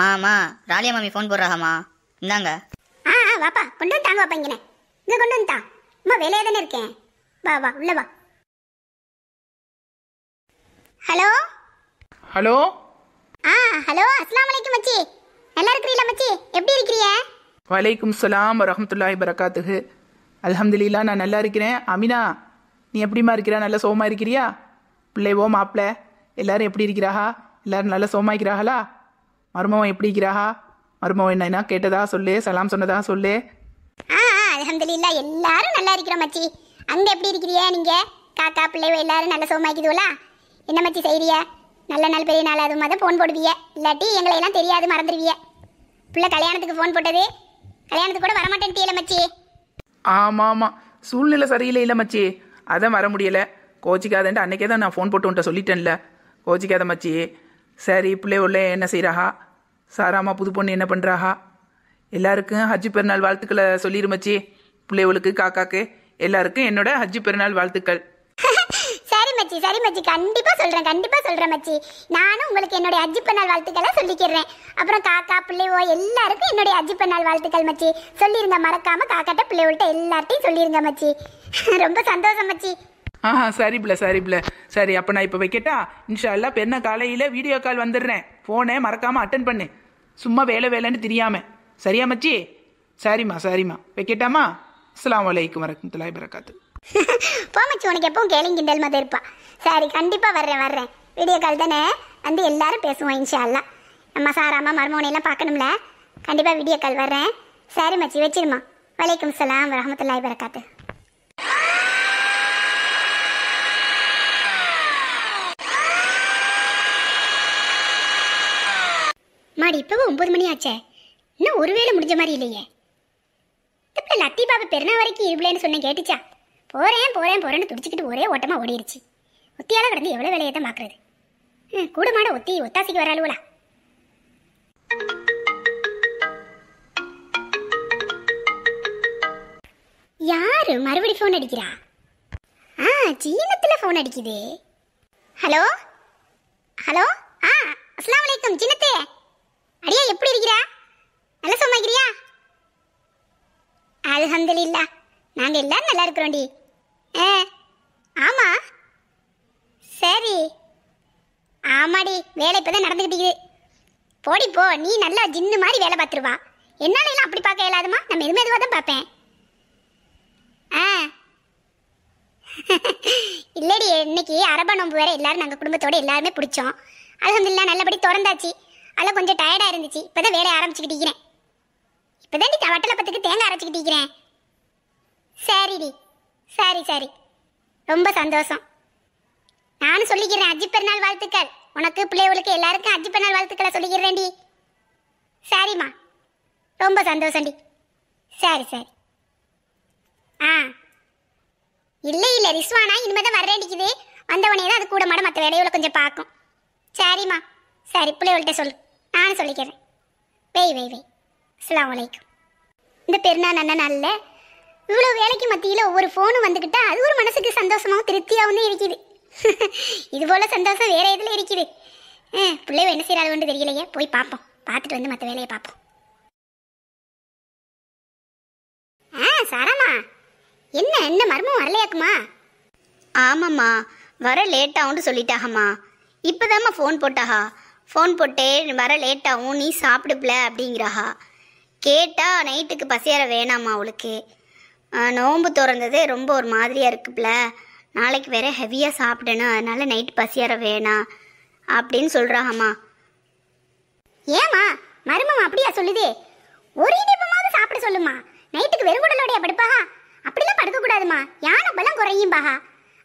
மாமா ராலியா மாமி ஃபோன் போடுறாங்கம்மா இந்தாங்க ஆ ஆ வாப்பா கொண்டு வந்து தாங்க வாப்பா இங்கே இங்கே கொண்டு வந்து தான் அம்மா வேலையாக தானே இருக்கேன் வா வா உள்ள வா ஹலோ ஹலோ ஆ ஹலோ அஸ்லாம் வலைக்கும் மச்சி நல்லா இருக்கிறீல மச்சி எப்படி இருக்கிறீ வலைக்கும் சலாம் வரமத்துல்லாய் பரகாத்துகு அலமதுல்லா நான் நல்லா இருக்கிறேன் அமினா நீ எப்படிமா இருக்கிறா நல்லா சோமா இருக்கிறியா பிள்ளைவோ மாப்பிள்ள எல்லாரும் எப்படி இருக்கிறாஹா எல்லாரும் நல்லா சோமாய்க்கிறாங்களா மருமவன் எப்படி இருக்கிறாஹா மருமவன் என்ன கேட்டதா சொல்லு சலாம் சொன்னதா சொல்லு ஆ அலமதுல்லா எல்லாரும் நல்லா இருக்கிறோம் மச்சி அங்க எப்படி இருக்கிறியா நீங்க காக்கா பிள்ளைவ எல்லாரும் நல்ல சோமாக்கிதுவலா என்ன மச்சி செய்யறிய நல்ல நாள் பெரிய நாள் அது மாதிரி ஃபோன் போடுவிய இல்லாட்டி எங்களை எல்லாம் தெரியாது மறந்துடுவிய பிள்ளை கல்யாணத்துக்கு ஃபோன் போட்டது கல்யாணத்துக்கு கூட வரமாட்டேன்ட்டியில மச்சி ஆமாம் ஆமாம் சூழ்நிலை சரியில்லை இல்லை மச்சி அதான் வர முடியல கோச்சிக்காதன்ட்டு அன்னைக்கே தான் நான் ஃபோன் போட்டு உன்ட்ட சொல்லிட்டேன்ல கோச்சிக்காத மச்சி சரி பிள்ளை உள்ள என்ன செய்கிறாஹா சாராமா புது பொண்ணு என்ன பண்ணுறாஹா எல்லாருக்கும் ஹஜ்ஜி பெருநாள் வாழ்த்துக்களை சொல்லிருமச்சி பிள்ளைகளுக்கு காக்காக்கு எல்லாருக்கும் என்னோட ஹஜ்ஜி பெருநாள் வாழ்த்துக்கள் சரி மச்சி சரி மச்சி கண்டிப்பா சொல்றேன் கண்டிப்பா சொல்றேன் மச்சி நானும் உங்களுக்கு என்னுடைய அஜி பெண்ணால் வாழ்த்துக்களை சொல்லிக்கிறேன் அப்புறம் காக்கா பிள்ளைவோ எல்லாருக்கும் என்னுடைய அஜி பெண்ணால் வாழ்த்துக்கள் மச்சி சொல்லிருங்க மறக்காம காக்காட்ட பிள்ளைவள்கிட்ட எல்லார்ட்டையும் சொல்லிருங்க மச்சி ரொம்ப சந்தோஷம் மச்சி ஆஹா சரி பிள்ள சரி பிள்ள சரி அப்போ நான் இப்போ வைக்கட்டா இன்ஷா அல்லா பெண்ண காலையில் வீடியோ கால் வந்துடுறேன் ஃபோனே மறக்காமல் அட்டன் பண்ணு சும்மா வேலை வேலைன்னு தெரியாமல் சரியா மச்சி சரிம்மா சரிம்மா வைக்கட்டாமா அஸ்லாம் வலைக்கும் வரமத்துலாய் பரக்காத்து போமச்சி உனக்கு எப்பவும் கேளுங்க கிண்டல் மாதிரி இருப்பா சரி கண்டிப்பாக வர்றேன் வர்றேன் வீடியோ கால் தானே வந்து எல்லாரும் பேசுவோம் இன்ஷால்லாம் நம்ம சாராமா மர்மோனையெல்லாம் பார்க்கணும்ல கண்டிப்பாக வீடியோ கால் வர்றேன் சரி மச்சி வச்சிருமா வலைக்கம் சலாம் வரமத்துலாய் பரக்காத்து ஆடி இப்போவே ஒம்பது மணி ஆச்சே இன்னும் ஒருவேளை முடிஞ்ச மாதிரி இல்லையே இப்போ பாபா பெருநாள் வரைக்கும் இருப்பிலேன்னு சொன்னேன் கேட்டுச்சா போகிறேன் போகிறேன் போகிறேன்னு துடிச்சிக்கிட்டு ஒரே ஓட்டமாக ஓடிடுச்சு ஒத்தியால் கிடந்து எவ்வளோ வேலையை தான் பார்க்குறது ம் கூட மாட ஒத்தி ஒத்தாசிக்கு வராளுவலா யாரு மறுபடி ஃபோன் அடிக்கிறா ஆ சீனத்தில் ஃபோன் அடிக்குது ஹலோ ஹலோ ஆ அஸ்லாம் வலைக்கம் சின்னத்தே அடியா எப்படி இருக்கிறா நல்லா சமாக்கிறியா அலஹம்துலில்லா நாங்கள் எல்லாரும் நல்லா இருக்கிறோம்டி ஆ ஆமா சரி ஆமாடி வேலை இப்போ தான் நடந்துக்கிட்டு போடி போ நீ நல்லா ஜின்னு மாதிரி வேலை பார்த்துருவா என்னால் எல்லாம் அப்படி பார்க்க இயலாதுமா நம்ம எதுவும் எதுவாக தான் பார்ப்பேன் ஆ இல்லடி இன்னைக்கு அரபா நோம்பு வேற எல்லாரும் நாங்கள் குடும்பத்தோட எல்லாருமே பிடிச்சோம் அலமதுல்லா நல்லபடி திறந்தாச்சு அதெல்லாம் கொஞ்சம் டயர்டாக இருந்துச்சு இப்போ தான் வேலையை ஆரம்பிச்சுக்கிட்டு இருக்கிறேன் இப்போ தான் வட்டலை பத்துக்கு தேங்காய் அரைச்சிக்கிட்டு இருக்கிறேன் சரிடி சரி சரி ரொம்ப சந்தோஷம் நானும் சொல்லிக்கிறேன் அஜி பெருநாள் வாழ்த்துக்கள் உனக்கு பிள்ளைகளுக்கு எல்லாருக்கும் அஜி பெருநாள் வாழ்த்துக்களை சொல்லிக்கிறேன்டி சரிம்மா ரொம்ப சந்தோஷம்டி சரி சரி ஆ இல்லை இல்லை ரிஸ்வானா இனிமேல் தான் வரேடிக்குது வந்தவனே தான் அது கூட மாட மற்ற வேலையோட கொஞ்சம் பார்க்கும் சரிம்மா சரி பிள்ளைகள்கிட்ட சொல்லு நான் சொல்லிக்கிறேன் வெய் வெய் வெய் அஸ்லாம் வலைக்கும் இந்த பெருநாள் அண்ணன் நல்ல இவ்வளோ வேலைக்கு மத்தியில் ஒவ்வொரு ஃபோனும் வந்துக்கிட்டா அது ஒரு மனசுக்கு சந்தோஷமாகவும் திருப்தியாகவும் இருக்குது இது போல் சந்தோஷம் வேறு எதில் இருக்குது பிள்ளைவ என்ன ஒன்று தெரியலையே போய் பார்ப்போம் பார்த்துட்டு வந்து மற்ற வேலையை பார்ப்போம் ஆ சாராமா என்ன என்ன மர்மம் வரலையாக்குமா ஆமாம்மா வர லேட் சொல்லிட்டாகம்மா இப்போதாம்மா ஃபோன் போட்டாகா ஃபோன் போட்டு வர லேட்டாகும் நீ சாப்பிடுப்பில அப்படிங்கிறாஹா கேட்டால் நைட்டுக்கு பசியார வேணாமா அவளுக்கு நோம்பு திறந்தது ரொம்ப ஒரு மாதிரியாக இருக்குப்ல நாளைக்கு வேற ஹெவியாக சாப்பிடணும் அதனால நைட்டு பசியார வேணாம் அப்படின்னு சொல்கிறாங்கம்மா ஏமா மருமம் அப்படியா சொல்லுதே ஒரு இனிப்பமாவது சாப்பிட சொல்லுமா நைட்டுக்கு வெறுங்குடலோடைய படுப்பாகா அப்படிலாம் படுக்கக்கூடாதுமா யானை பலம் குறையும்பாகா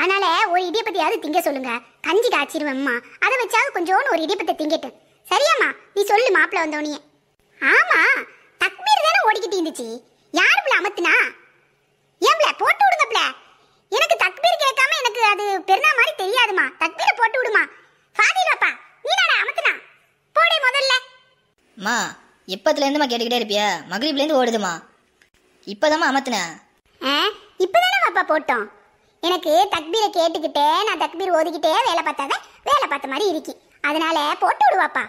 அதனால ஒரு இடியப்பத்தையாவது திங்க சொல்லுங்க கஞ்சி காய்ச்சிருவேம்மா அதை வச்சாவது கொஞ்சோன்னு ஒரு இடியப்பத்தை திங்கட்டும் சரியாம்மா நீ சொல்லு மாப்பிள்ள வந்தோனியே ஆமா தக்மீர் தானே ஓடிக்கிட்டு இருந்துச்சு யார் பிள்ளை அமத்துனா ஏன்ல போட்டு பிள்ள எனக்கு தக்பீர் கேட்காம எனக்கு அது பெருனா மாதிரி தெரியாதுமா தக்பீரை போட்டு விடுமா ஃபாதி பாப்பா நீ நாடா அமத்துனா போடே முதல்ல மா எப்பத்துல இருந்துமா கேட்டுக்கிட்டே இருப்பியா மகரிப்ல இருந்து ஓடுதுமா இப்பதாமா அமத்துன இப்பதானே பாப்பா போட்டோம் எனக்கு தக்பீரை கேட்டுக்கிட்டே நான் தக்பீர் ஓதிக்கிட்டே வேலை பார்த்தாதான் வேலை பார்த்த மாதிரி இருக்கு அதனால போட்டு விடுவாப்பா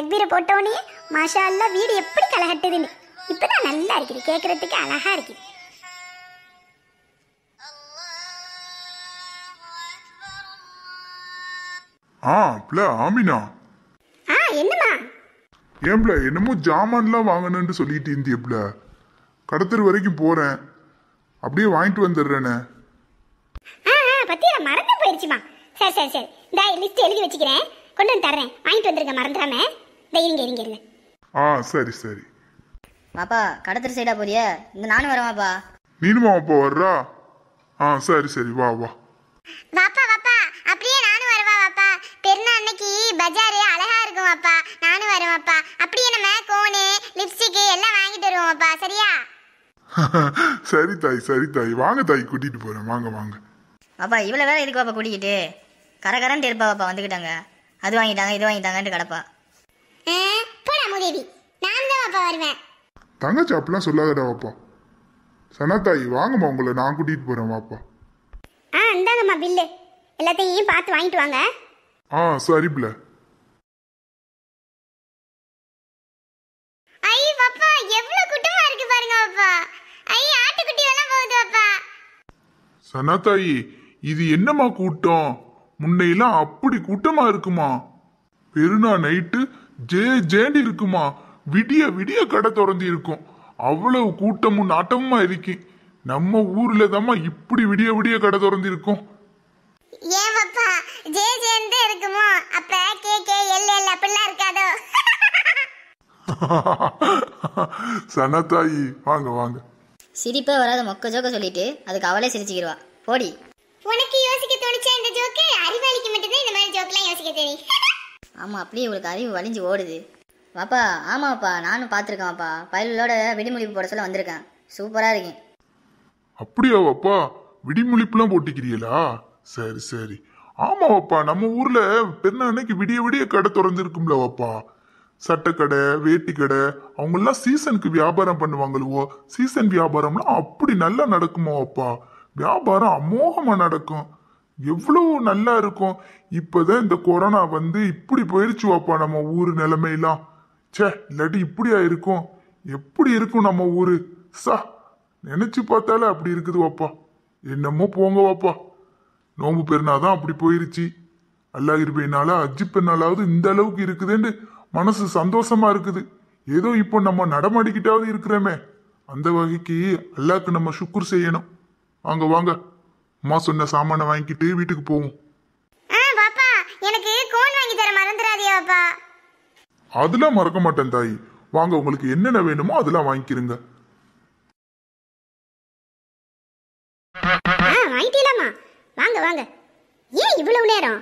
தக்பீரை போட்டோன்னே மாஷா அல்லா வீடு எப்படி கலகட்டுதுன்னு இப்போதான் நல்லா இருக்குது கேட்குறதுக்கு அழகாக இருக்குது ஆ பிள்ள ஆமினா ஆ என்னம்மா ஏன் பிள்ள என்னமோ ஜாமான்லாம் வாங்கணும்னு சொல்லிட்டு இருந்திய பிள்ள கடத்தர் வரைக்கும் போகிறேன் அப்படியே வாங்கிட்டு வந்துடுறேனே ஆ பத்தியா மறந்து போயிடுச்சுமா சரி சரி சரி இந்த லிஸ்ட் எழுதி வச்சுக்கிறேன் கொண்டு வந்து தர்றேன் வாங்கிட்டு வந்துருங்க மறந்துடாம இந்த இருங்க இருங்க ஆ சரி சரி பாப்பா கடத்தர் சைடா போறியா இந்த நானும் வரவாப்பா நீனுமா அப்பா வர்றா ஆ சரி சரி வா வா வாப்பா பாப்பா அப்படியே நானும் வரவா வாப்பா பெருநாள் அன்னைக்கு பஜார் அழகா இருக்கும் பாப்பா நானும் வரேன் பாப்பா அப்படியே நம்ம கோனு லிப்ஸ்டிக் எல்லாம் வாங்கிட்டு வருவோம் பாப்பா சரியா சரி தாய் சரி தாய் வாங்க தாய் கூட்டிட்டு போறேன் வாங்க வாங்க பாப்பா இவ்வளோ வேலை இருக்கு பாப்பா கூட்டிக்கிட்டு கரகரன்ட்டு இருப்பா பாப்பா வந்துக்கிட்டாங்க அது வாங்கிட்டாங்க இது வாங்கிட்டாங்கன்ட்டு கடப்பா போடா மூதேவி நான் தான் அப்பா வருவேன் தங்கச்சி அப்படிலாம் சொல்லாதடா வாப்பா சனத்தாயி வாங்கம்மா உங்களை நான் கூட்டிகிட்டு போகிறேன் வாப்பா ஆ இந்தாங்கம்மா பில்லு எல்லாத்தையும் பார்த்து வாங்கிட்டு வாங்க ஆ சரி பிள்ள ஐ பாப்பா எவ்வளோ குட்டமா இருக்கு பாருங்க பாப்பா ஐ ஆட்டுக்குட்டி எல்லாம் போகுது பாப்பா சனாதாயி இது என்னம்மா கூட்டம் முன்னையெல்லாம் அப்படி கூட்டமா இருக்குமா பெருநாள் நைட்டு ஜே ஜேண்டி இருக்குமா விடிய விடிய கடை திறந்து இருக்கும் அவ்வளவு கூட்டமும் நாட்டமுமா இருக்கு நம்ம ஊர்ல தாம்மா இப்படி விடிய விடிய கடை திறந்து இருக்கும் ஏவப்பா ஜே ஜேந்து இருக்குமோ அப்ப கே கே எல் எல் அப்படிலாம் இருக்காதோ சனத்தாயி வாங்க வாங்க சிரிப்பே வராத மொக்க ஜோக்க சொல்லிட்டு அதுக்கு அவளே சிரிச்சுக்கிடுவா போடி உனக்கு யோசிக்க தோணுச்சா இந்த ஜோக்கு அறிவாளிக்கு மட்டும்தான் இந்த மாதிரி ஜோக்கெல்லாம் யோசிக்க தெரியும் ஆமாம் அப்படியே உங்களுக்கு அறிவு வலிஞ்சு ஓடுது வாப்பா ஆமாப்பா நானும் பார்த்துருக்கேன்ப்பா பயலோட விடுமுடிப்பு போட சொல்ல வந்திருக்கேன் சூப்பராக இருக்கேன் அப்படியா வாப்பா விடிமுழிப்புலாம் போட்டிக்கிறீங்களா சரி சரி ஆமா வாப்பா நம்ம ஊர்ல பெருநாளைக்கு விடிய விடிய கடை திறந்துருக்கும்ல வாப்பா சட்டக்கடை வேட்டி கடை அவங்கெல்லாம் சீசனுக்கு வியாபாரம் பண்ணுவாங்களோ சீசன் வியாபாரம்லாம் அப்படி நல்லா நடக்குமா வாப்பா வியாபாரம் அமோகமாக நடக்கும் எவ்வளோ நல்லா இருக்கும் இப்போதான் இந்த கொரோனா வந்து இப்படி போயிடுச்சு வாப்பா நம்ம ஊர் நிலைமையெல்லாம் சே இல்லாட்டி இப்படியா இருக்கும் எப்படி இருக்கும் நம்ம ஊர் சா நினச்சி பார்த்தாலே அப்படி இருக்குது வாப்பா என்னமோ போங்க வாப்பா நோம்பு தான் அப்படி போயிருச்சு அல்லாஹிர் பெய்னால அஜி பெண்ணாலாவது இந்த அளவுக்கு இருக்குதுன்னு மனசு சந்தோஷமா இருக்குது ஏதோ இப்போ நம்ம நடமாடிக்கிட்டாவது இருக்கிறோமே அந்த வகைக்கு அல்லாக்கு நம்ம சுக்குர் செய்யணும் வாங்க வாங்க அம்மா சொன்ன சாமானை வாங்கிட்டு வீட்டுக்கு போவோம் ஆ பாப்பா எனக்கு கோன் வாங்கி தர மறந்துடாதே பாப்பா அதெல்லாம் மறக்க மாட்டேன் தாய் வாங்க உங்களுக்கு என்னென்ன வேணுமோ அதெல்லாம் வாங்கிக்கிறங்க ஆ வாங்க வாங்க ஏன் இவ்வளவு நேரம்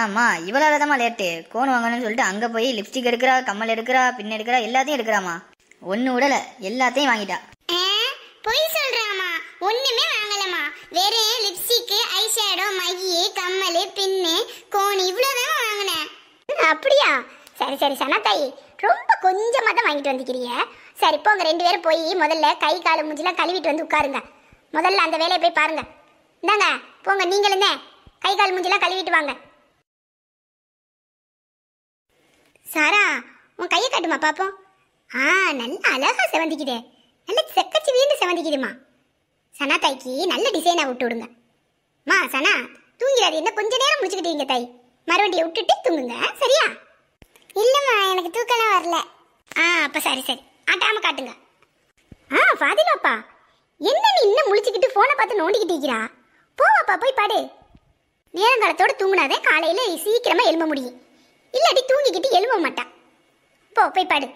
ஆமா இவ்வளவு தான் லேட்டு கோன் வாங்கணும்னு சொல்லிட்டு அங்க போய் லிப்ஸ்டிக் எடுக்கிறா கம்மல் எடுக்கிறா பின் எடுக்கிறா எல்லாத்தையும் எடுக்கிறாமா ஒன்னு விடல எல்லாத்தையும் வாங்கிட்டா பொய் சொல்றாமா ஒண்ணுமே வெறும் லிப்ஸ்டிக் ஐஷேடோ மையி கம்மல் பின்னு கோன் தான் வாங்கினேன் அப்படியா சரி சரி சனத்தாயி ரொம்ப கொஞ்சமாக தான் வாங்கிட்டு வந்துக்கிறிய சரி இப்போ உங்கள் ரெண்டு பேரும் போய் முதல்ல கை கால் மூஞ்சிலாம் கழுவிட்டு வந்து உட்காருங்க முதல்ல அந்த வேலையை போய் பாருங்க இந்தாங்க போங்க நீங்களுந்தே கை கால் மூஞ்சிலாம் கழுவிட்டு வாங்க சாரா உன் கையை காட்டுமா பார்ப்போம் ஆ நல்லா அழகாக செவந்திக்குதே நல்ல செக்கச்சி வீண்டு செவந்திக்குதுமா சனா தாய்க்கு நல்ல டிசைனா விட்டு விடுங்க மா சனா தூங்கிறாது என்ன கொஞ்ச நேரம் முடிச்சுக்கிட்டீங்க தாய் மறுபடியும் விட்டுட்டு தூங்குங்க சரியா இல்லைம்மா எனக்கு தூக்கலாம் வரல ஆ அப்போ சரி சரி ஆட்டாம காட்டுங்க ஆ ஃபாதிலாப்பா என்ன நீ இன்னும் முழிச்சுக்கிட்டு ஃபோனை பார்த்து நோண்டிக்கிட்டு இருக்கிறா போவாப்பா போய் பாடு நேரங்காலத்தோடு தூங்கினாதே காலையில் சீக்கிரமாக எழும்ப முடியும் இல்லாட்டி தூங்கிக்கிட்டு எழும்ப மாட்டான் போ போய் பாடு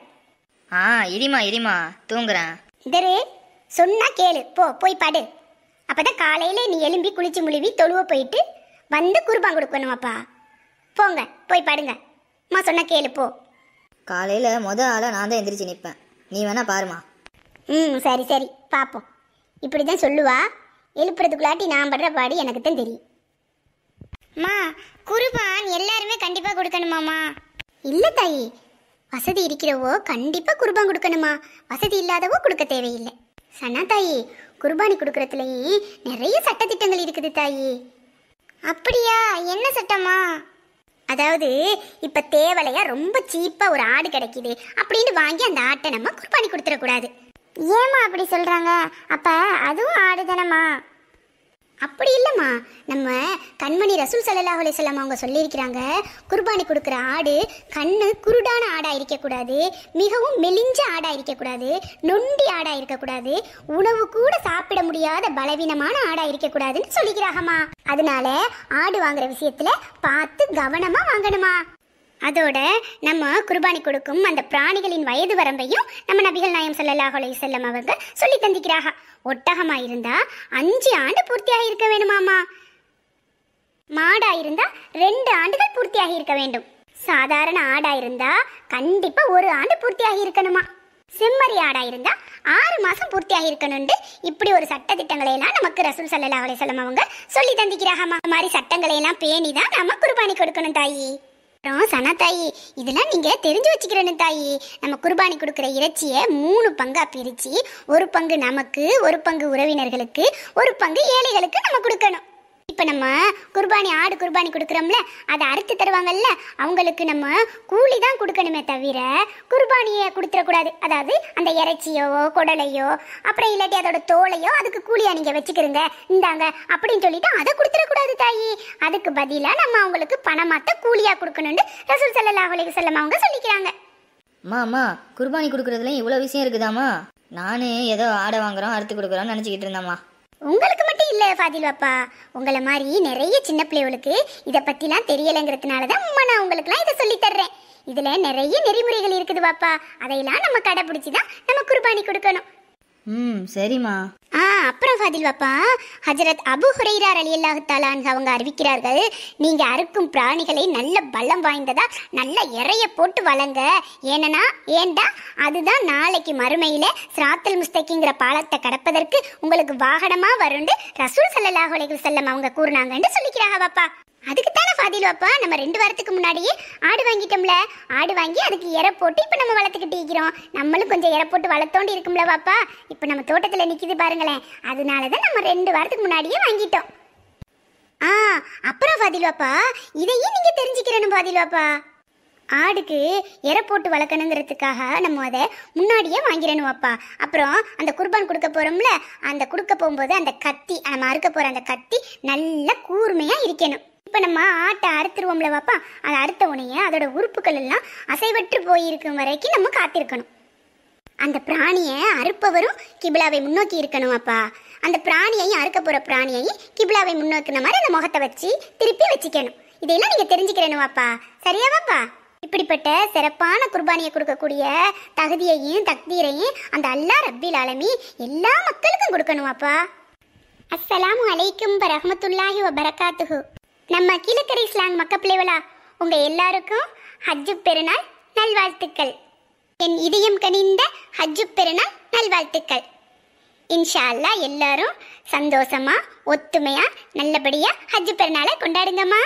ஆ இரிமா இரிமா தூங்குறேன் இதரே சொன்னா கேளு போ போய் படு அப்பதான் காலையில நீ எலும்பி குளிச்சு முழுவி தொழுவ போயிட்டு வந்து குருபான் கொடுக்கணுமாப்பா போங்க போய் படுங்க அம்மா சொன்னா கேளு போ காலையில் முத ஆளாக நான் தான் எந்திரிச்சு நிற்பேன் நீ வேணா பாருமா ம் சரி சரி பார்ப்போம் இப்படி தான் சொல்லுவா எழுப்புறதுக்குள்ளாட்டி நான் படுற பாடு எனக்கு தான் தெரியும் அம்மா குருபான் எல்லாருமே கண்டிப்பாக கொடுக்கணுமாம்மா இல்லை தாயி வசதி இருக்கிறவோ கண்டிப்பாக குருபான் கொடுக்கணுமா வசதி இல்லாதவோ கொடுக்க தேவையில்லை சன்னா தாயி குர்பானி கொடுக்குறதுலையும் நிறைய சட்டத்திட்டங்கள் இருக்குது தாயி அப்படியா என்ன சட்டமா அதாவது இப்போ தேவலையா ரொம்ப சீப்பாக ஒரு ஆடு கிடைக்குது அப்படின்னு வாங்கி அந்த ஆட்டை நம்ம குர்பானி கொடுத்துடக்கூடாது ஏமா அப்படி சொல்கிறாங்க அப்ப அதுவும் ஆடு அப்படி இல்லைம்மா நம்ம கண்மணி ரசூல் சல்லா அலிசல்லாம் அவங்க சொல்லியிருக்கிறாங்க குர்பானி கொடுக்குற ஆடு கண்ணு குருடான ஆடாக இருக்கக்கூடாது மிகவும் மெலிஞ்ச ஆடாக இருக்கக்கூடாது நொண்டி ஆடாக இருக்கக்கூடாது உணவு கூட சாப்பிட முடியாத பலவீனமான ஆடாக இருக்கக்கூடாதுன்னு சொல்லிக்கிறாங்கம்மா அதனால ஆடு வாங்குற விஷயத்தில் பார்த்து கவனமாக வாங்கணுமா அதோட நம்ம குர்பானி கொடுக்கும் அந்த பிராணிகளின் வயது வரம்பையும் நம்ம நபிகள் நாயம் சல்லாஹ் அலிசல்லம் அவங்க சொல்லி தந்திக்கிறாங்க ஒட்டகமா இருந்தா அஞ்சு ஆண்டு பூர்த்தியாக இருக்க வேணுமாமா மாடா இருந்தா ரெண்டு ஆண்டுகள் பூர்த்தியாகி இருக்க வேண்டும் சாதாரண ஆடா இருந்தா கண்டிப்பா ஒரு ஆண்டு பூர்த்தியாகி இருக்கணுமா செம்மறி ஆடா இருந்தா ஆறு மாசம் பூர்த்தியாக இருக்கணும்னு இப்படி ஒரு சட்ட திட்டங்களை எல்லாம் நமக்கு ரசூல் சல்லா அலையம் அவங்க சொல்லி தந்திக்கிறாங்க மாதிரி சட்டங்களை எல்லாம் பேணி தான் நம்ம குர்பானி கொடுக்கணும் தாயி அப்புறம் சனா தாயி இதெல்லாம் நீங்க தெரிஞ்சு வச்சுக்கிறேன்னு தாயி நம்ம குர்பானி கொடுக்குற இறைச்சியை மூணு பங்கா பிரிச்சு ஒரு பங்கு நமக்கு ஒரு பங்கு உறவினர்களுக்கு ஒரு பங்கு ஏழைகளுக்கு நம்ம கொடுக்கணும் இப்போ நம்ம குர்பானி ஆடு குர்பானி கொடுக்குறோம்ல அதை அறுத்து தருவாங்கல்ல அவங்களுக்கு நம்ம கூலி தான் கொடுக்கணுமே தவிர குர்பானியை கொடுத்துடக்கூடாது அதாவது அந்த இறைச்சியோ குடலையோ அப்புறம் இல்லாட்டி அதோட தோலையோ அதுக்கு கூலியாக நீங்கள் வச்சுக்கிறீங்க இந்தாங்க அப்படின்னு சொல்லிட்டு அதை கொடுத்துடக்கூடாது தாயி அதுக்கு பதிலாக நம்ம அவங்களுக்கு பணமாத்த கூலியாக கொடுக்கணும்னு ரசூல் சல்லாஹ் அலைக்கு செல்லம் அவங்க சொல்லிக்கிறாங்க மாமா குர்பானி கொடுக்குறதுலாம் இவ்வளோ விஷயம் இருக்குதாம்மா நானே ஏதோ ஆடை வாங்குறோம் அறுத்து கொடுக்குறோம்னு நினச்சிக்கிட்டு இருந்தாமா உங்களுக்கு மட்டும் இல்லை ஃபாதில் பாப்பா உங்களை மாதிரி நிறைய சின்ன பிள்ளைகளுக்கு இதை பற்றிலாம் தெரியலைங்கிறதுனால தான் உமா நான் உங்களுக்குலாம் இதை சொல்லித்தர்றேன் இதில் நிறைய நெறிமுறைகள் இருக்குது பாப்பா அதையெல்லாம் நம்ம கடைப்பிடிச்சி தான் நம்ம குர்பானி கொடுக்கணும் ம் சரிம்மா ஆ அப்புறம் ஃபாதில் பாப்பா ஹஜரத் அபு ஹுரைரா அலி அல்லாஹாலான் அவங்க அறிவிக்கிறார்கள் நீங்க அறுக்கும் பிராணிகளை நல்ல பலம் வாய்ந்ததா நல்ல இறைய போட்டு வளங்க ஏன்னா ஏண்டா அதுதான் நாளைக்கு மறுமையில சிராத்தல் முஸ்தகிங்கிற பாலத்தை கடப்பதற்கு உங்களுக்கு வாகனமா வரும்னு ரசூல் சல்லாஹ் அலைகள் செல்லம் அவங்க கூறினாங்கன்னு சொல்லிக்கிறாங்க பாப்பா அதுக்கு தானே ஃபாதில் அப்பா நம்ம ரெண்டு வாரத்துக்கு முன்னாடியே ஆடு வாங்கிட்டோம்ல ஆடு வாங்கி அதுக்கு இற போட்டு இப்போ நம்ம வளர்த்துக்கிட்டு இருக்கிறோம் நம்மளும் கொஞ்சம் இற போட்டு வளர்த்தோண்டு இருக்கும்ல பாப்பா இப்போ நம்ம தோட்டத்தில் நிற்கிது பாருங்களேன் அதனால தான் நம்ம ரெண்டு வாரத்துக்கு முன்னாடியே வாங்கிட்டோம் ஆ அப்புறம் ஃபாதில்வாப்பா இதையும் நீங்கள் தெரிஞ்சுக்கிறணும் ஃபாதில்வாப்பா ஆடுக்கு எற போட்டு வளர்க்கணுங்கிறதுக்காக நம்ம அதை முன்னாடியே வாங்கிடணும் அப்பா அப்புறம் அந்த குர்பான் கொடுக்க போகிறோம்ல அந்த கொடுக்க போகும்போது அந்த கத்தி நம்ம அறுக்க போகிற அந்த கத்தி நல்லா கூர்மையாக இருக்கணும் இப்போ நம்ம ஆட்டை அறுத்துருவோம்ல வாப்பா அதை அறுத்த உடனே அதோட உறுப்புகள் எல்லாம் அசைவற்று போயிருக்கும் வரைக்கும் நம்ம காத்திருக்கணும் அந்த பிராணியை அறுப்பவரும் கிபிலாவை முன்னோக்கி இருக்கணும் அப்பா அந்த பிராணியையும் அறுக்க போகிற பிராணியையும் கிபிலாவை முன்னோக்கின மாதிரி அந்த முகத்தை வச்சு திருப்பி வச்சுக்கணும் இதையெல்லாம் நீங்கள் சரியா சரியாவாப்பா இப்படிப்பட்ட சிறப்பான குர்பானியை கொடுக்கக்கூடிய தகுதியையும் தக்தீரையும் அந்த அல்லா ரப்பில் அலமி எல்லா மக்களுக்கும் கொடுக்கணுமாப்பா அஸ்ஸலாமு அலைக்கும் வரஹமத்துல்லாஹி வபரகாத்துஹு நம்ம கீழக்கரை ஸ்லாங் மக்கப்பிள்ளைவளா உங்க எல்லாருக்கும் ஹஜ்ஜு பெருநாள் நல்வாழ்த்துக்கள் என் இதயம் கனிந்த ஹஜ்ஜு பெருநாள் நல்வாழ்த்துக்கள் இன்ஷா அல்லா எல்லாரும் சந்தோஷமா ஒத்துமையா நல்லபடியா ஹஜ்ஜு பெருநாளை கொண்டாடுங்கம்மா